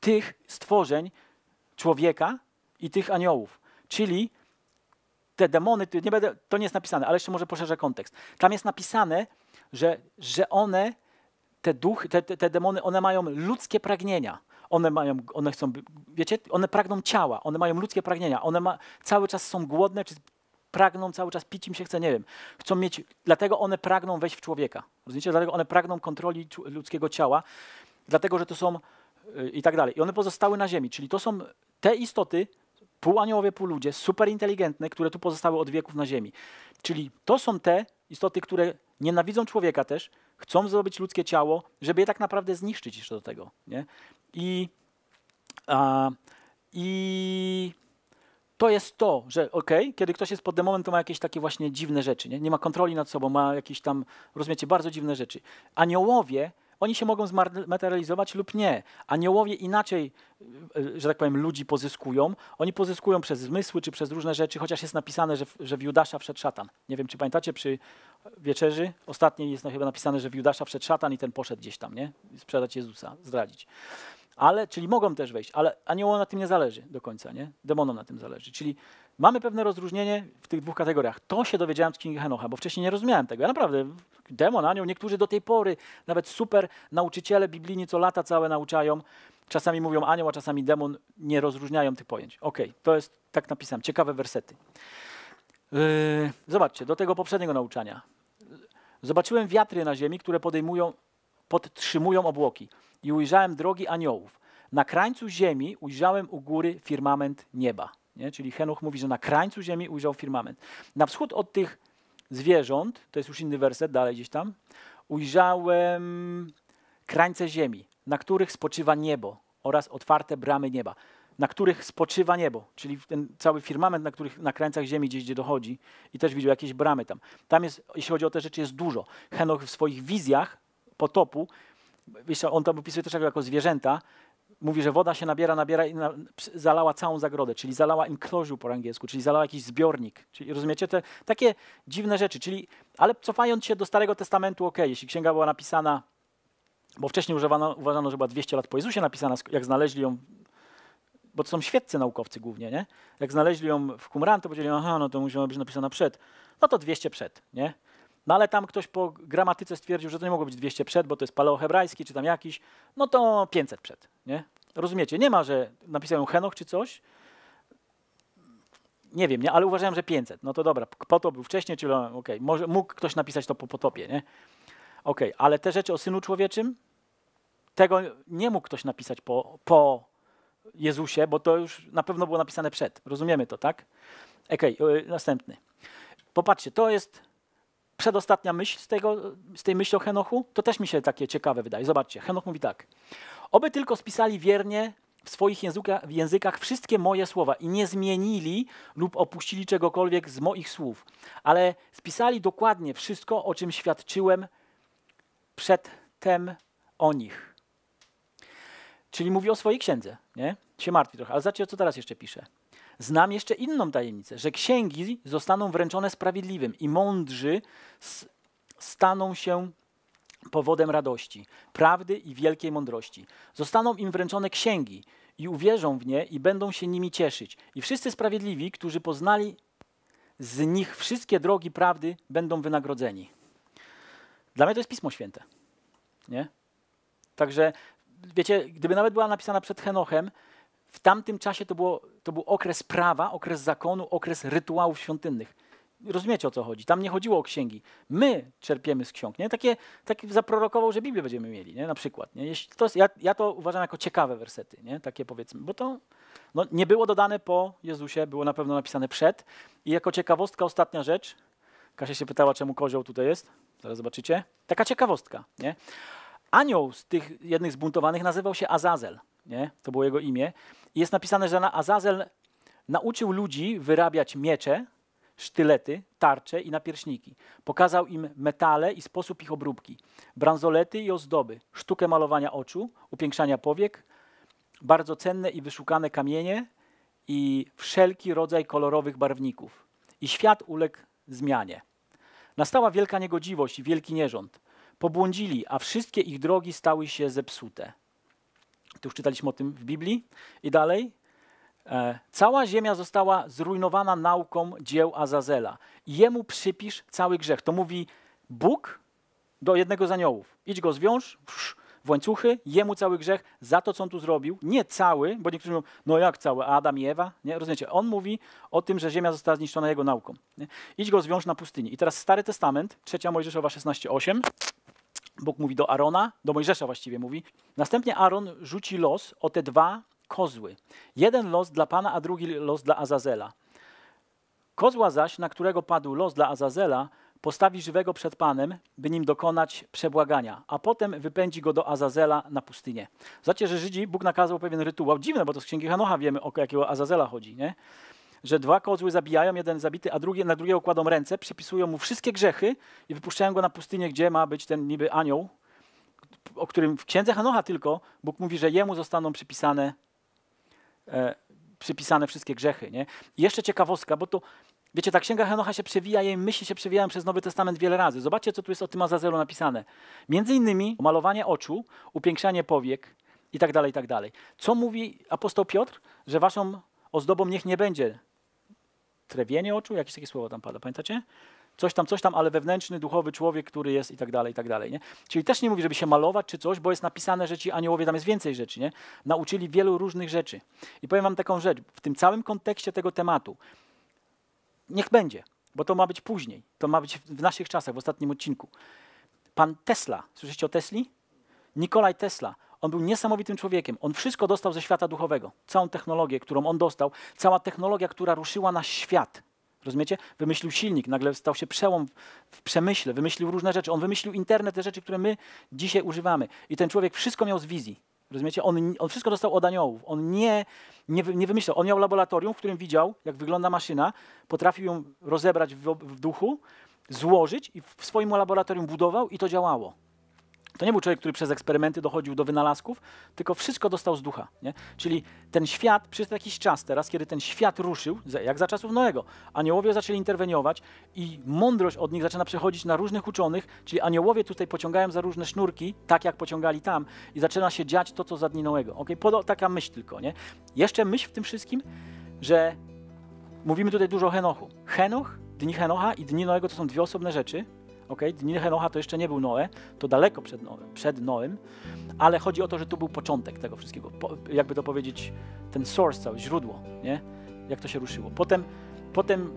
tych stworzeń człowieka i tych aniołów. Czyli te demony, to nie, będę, to nie jest napisane, ale jeszcze może poszerzę kontekst. Tam jest napisane, że, że one, te, duchy, te, te, te demony, one mają ludzkie pragnienia one mają, one chcą, wiecie, one pragną ciała, one mają ludzkie pragnienia, one ma, cały czas są głodne, czy pragną cały czas, pić im się chce, nie wiem. Chcą mieć, dlatego one pragną wejść w człowieka. Rozumiecie? Dlatego one pragną kontroli ludzkiego ciała, dlatego, że to są y, i tak dalej. I one pozostały na ziemi, czyli to są te istoty, pół aniołowie pół ludzie, superinteligentne, które tu pozostały od wieków na ziemi. Czyli to są te istoty, które nienawidzą człowieka też, chcą zrobić ludzkie ciało, żeby je tak naprawdę zniszczyć jeszcze do tego. Nie? I, a, i to jest to, że ok, kiedy ktoś jest pod demonem, to ma jakieś takie właśnie dziwne rzeczy, nie? nie ma kontroli nad sobą, ma jakieś tam, rozumiecie, bardzo dziwne rzeczy. Aniołowie, oni się mogą zmaterializować lub nie. Aniołowie inaczej, e, że tak powiem, ludzi pozyskują. Oni pozyskują przez zmysły czy przez różne rzeczy, chociaż jest napisane, że w, że w Judasza wszedł szatan. Nie wiem, czy pamiętacie przy wieczerzy ostatniej jest no chyba napisane, że w Judasza wszedł szatan i ten poszedł gdzieś tam, nie? Sprzedać Jezusa, zdradzić ale, czyli mogą też wejść, ale aniołom na tym nie zależy do końca, nie? Demonom na tym zależy. Czyli mamy pewne rozróżnienie w tych dwóch kategoriach. To się dowiedziałem z Kinga Henocha, bo wcześniej nie rozumiałem tego. Ja naprawdę, demon, anioł, niektórzy do tej pory, nawet super nauczyciele biblijni, co lata całe nauczają, czasami mówią anioł, a czasami demon, nie rozróżniają tych pojęć. Okej, okay, to jest, tak napisałem, ciekawe wersety. Yy, zobaczcie, do tego poprzedniego nauczania. Zobaczyłem wiatry na ziemi, które podejmują, podtrzymują obłoki i ujrzałem drogi aniołów. Na krańcu ziemi ujrzałem u góry firmament nieba. Nie? Czyli Henoch mówi, że na krańcu ziemi ujrzał firmament. Na wschód od tych zwierząt, to jest już inny werset, dalej gdzieś tam, ujrzałem krańce ziemi, na których spoczywa niebo oraz otwarte bramy nieba, na których spoczywa niebo, czyli ten cały firmament, na których na krańcach ziemi gdzieś gdzie dochodzi i też widział jakieś bramy tam. Tam jest, jeśli chodzi o te rzeczy, jest dużo. Henoch w swoich wizjach potopu on to opisuje też jako zwierzęta, mówi, że woda się nabiera, nabiera i na, zalała całą zagrodę, czyli zalała enclosure po angielsku, czyli zalała jakiś zbiornik. Czyli rozumiecie te takie dziwne rzeczy, czyli ale cofając się do Starego Testamentu, ok, jeśli księga była napisana, bo wcześniej używano, uważano, że była 200 lat po Jezusie napisana, jak znaleźli ją bo to są świeccy naukowcy głównie, nie? Jak znaleźli ją w Qumran, to powiedzieli, aha, no to musiała być napisana przed. No to 200 przed, nie? No ale tam ktoś po gramatyce stwierdził, że to nie mogło być 200 przed, bo to jest paleohebrajski czy tam jakiś, no to 500 przed, nie? Rozumiecie? Nie ma, że napisał ją Henoch czy coś. Nie wiem, nie? ale uważałem, że 500. No to dobra, potop był wcześniej, czyli okej, okay. Może, mógł ktoś napisać to po potopie, nie? Okej, okay. ale te rzeczy o Synu Człowieczym, tego nie mógł ktoś napisać po, po Jezusie, bo to już na pewno było napisane przed. Rozumiemy to, tak? Okej, okay, następny. Popatrzcie, to jest przedostatnia myśl z, tego, z tej myśli o Henochu, to też mi się takie ciekawe wydaje. Zobaczcie, Henoch mówi tak. Oby tylko spisali wiernie w swoich języka, w językach wszystkie moje słowa i nie zmienili lub opuścili czegokolwiek z moich słów, ale spisali dokładnie wszystko, o czym świadczyłem przedtem o nich. Czyli mówi o swojej księdze, nie? Się martwi trochę, ale zobaczcie, co teraz jeszcze pisze. Znam jeszcze inną tajemnicę, że księgi zostaną wręczone sprawiedliwym i mądrzy staną się powodem radości, prawdy i wielkiej mądrości. Zostaną im wręczone księgi i uwierzą w nie i będą się nimi cieszyć. I wszyscy sprawiedliwi, którzy poznali z nich wszystkie drogi prawdy, będą wynagrodzeni. Dla mnie to jest Pismo Święte. Nie? Także, wiecie, gdyby nawet była napisana przed Henochem, w tamtym czasie to było to był okres prawa, okres zakonu, okres rytuałów świątynnych. Rozumiecie o co chodzi? Tam nie chodziło o księgi. My czerpiemy z ksiąg. Nie? Takie, takie zaprorokował, że Biblię będziemy mieli, nie? na przykład. Nie? Jeśli to jest, ja, ja to uważam jako ciekawe wersety, nie? takie powiedzmy, bo to no, nie było dodane po Jezusie, było na pewno napisane przed. I jako ciekawostka, ostatnia rzecz. Kasia się pytała, czemu kozioł tutaj jest. Zaraz zobaczycie. Taka ciekawostka. Nie? Anioł z tych jednych zbuntowanych nazywał się Azazel nie? to było jego imię. jest napisane, że Azazel nauczył ludzi wyrabiać miecze, sztylety, tarcze i napierśniki. Pokazał im metale i sposób ich obróbki, bransolety i ozdoby, sztukę malowania oczu, upiększania powiek, bardzo cenne i wyszukane kamienie i wszelki rodzaj kolorowych barwników. I świat uległ zmianie. Nastała wielka niegodziwość i wielki nierząd. Pobłądzili, a wszystkie ich drogi stały się zepsute. Tu już czytaliśmy o tym w Biblii. I dalej. E, cała ziemia została zrujnowana nauką dzieł Azazela. Jemu przypisz cały grzech. To mówi Bóg do jednego z aniołów. Idź go zwiąż w łańcuchy, jemu cały grzech za to, co on tu zrobił. Nie cały, bo niektórzy mówią, no jak cały, Adam i Ewa. Nie? Rozumiecie? On mówi o tym, że ziemia została zniszczona jego nauką. Nie? Idź go zwiąż na pustyni. I teraz Stary Testament, trzecia Mojżeszowa 16,8. Bóg mówi do Arona, do Mojżesza właściwie mówi. Następnie Aaron rzuci los o te dwa kozły. Jeden los dla Pana, a drugi los dla Azazela. Kozła zaś, na którego padł los dla Azazela, postawi żywego przed Panem, by nim dokonać przebłagania, a potem wypędzi go do Azazela na pustynię. Znacie, że Żydzi, Bóg nakazał pewien rytuał. Dziwne, bo to z Księgi Hanocha wiemy, o jakiego Azazela chodzi, nie? że dwa kozły zabijają, jeden zabity, a drugie, na drugiego kładą ręce, przypisują mu wszystkie grzechy i wypuszczają go na pustynię, gdzie ma być ten niby anioł, o którym w księdze Hanocha tylko Bóg mówi, że jemu zostaną przypisane, e, przypisane wszystkie grzechy. Nie? I jeszcze ciekawostka, bo to Wiecie, ta księga Henocha się przewija, jej myśli się przewijają przez Nowy Testament wiele razy. Zobaczcie, co tu jest o tym Azazelu napisane. Między innymi malowanie oczu, upiększanie powiek i tak dalej, i tak dalej. Co mówi apostoł Piotr? Że waszą ozdobą niech nie będzie trewienie oczu, jakieś takie słowo tam pada, pamiętacie? Coś tam, coś tam, ale wewnętrzny, duchowy człowiek, który jest i tak dalej, i tak dalej, nie? Czyli też nie mówi, żeby się malować czy coś, bo jest napisane, że ci aniołowie, tam jest więcej rzeczy, nie? Nauczyli wielu różnych rzeczy. I powiem wam taką rzecz, w tym całym kontekście tego tematu, niech będzie, bo to ma być później, to ma być w naszych czasach, w ostatnim odcinku. Pan Tesla, słyszycie o Tesli? Nikolaj Tesla on był niesamowitym człowiekiem. On wszystko dostał ze świata duchowego. Całą technologię, którą on dostał, cała technologia, która ruszyła na świat. Rozumiecie? Wymyślił silnik, nagle stał się przełom w przemyśle, wymyślił różne rzeczy. On wymyślił internet, te rzeczy, które my dzisiaj używamy. I ten człowiek wszystko miał z wizji. Rozumiecie? On, on wszystko dostał od aniołów. On nie, nie, nie wymyślał. On miał laboratorium, w którym widział, jak wygląda maszyna, potrafił ją rozebrać w, w duchu, złożyć i w swoim laboratorium budował i to działało. To nie był człowiek, który przez eksperymenty dochodził do wynalazków, tylko wszystko dostał z ducha. Nie? Czyli ten świat, przez jakiś czas teraz, kiedy ten świat ruszył, jak za czasów Noego, aniołowie zaczęli interweniować i mądrość od nich zaczyna przechodzić na różnych uczonych, czyli aniołowie tutaj pociągają za różne sznurki, tak jak pociągali tam i zaczyna się dziać to, co za dni Noego. Okay? taka myśl tylko. Nie? Jeszcze myśl w tym wszystkim, że mówimy tutaj dużo o Henochu. Henoch, dni Henocha i dni Noego to są dwie osobne rzeczy, Okay? Dni Henocha to jeszcze nie był Noe, to daleko przed Noem, przed Noem, ale chodzi o to, że to był początek tego wszystkiego. Po, jakby to powiedzieć, ten source, całe źródło, nie? jak to się ruszyło. Potem, potem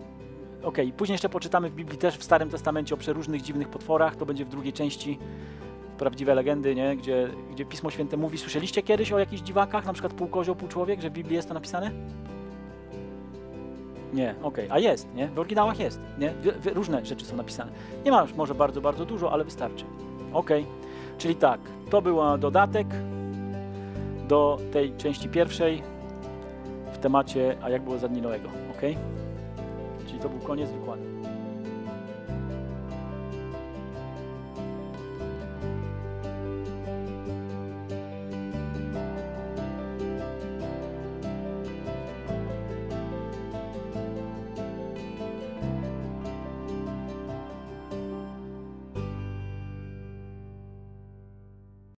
okej, okay, później jeszcze poczytamy w Biblii też w Starym Testamencie o przeróżnych dziwnych potworach, to będzie w drugiej części prawdziwe legendy, nie? Gdzie, gdzie Pismo Święte mówi. Słyszeliście kiedyś o jakichś dziwakach, na przykład półkozioł, półczłowiek, że w Biblii jest to napisane? Nie, okej, a jest, nie? W oryginałach jest, nie? W, w, różne rzeczy są napisane. Nie ma już, może bardzo, bardzo dużo, ale wystarczy. Okej, czyli tak, to był dodatek do tej części pierwszej w temacie, a jak było za dni Noego, okej? Czyli to był koniec wykładu.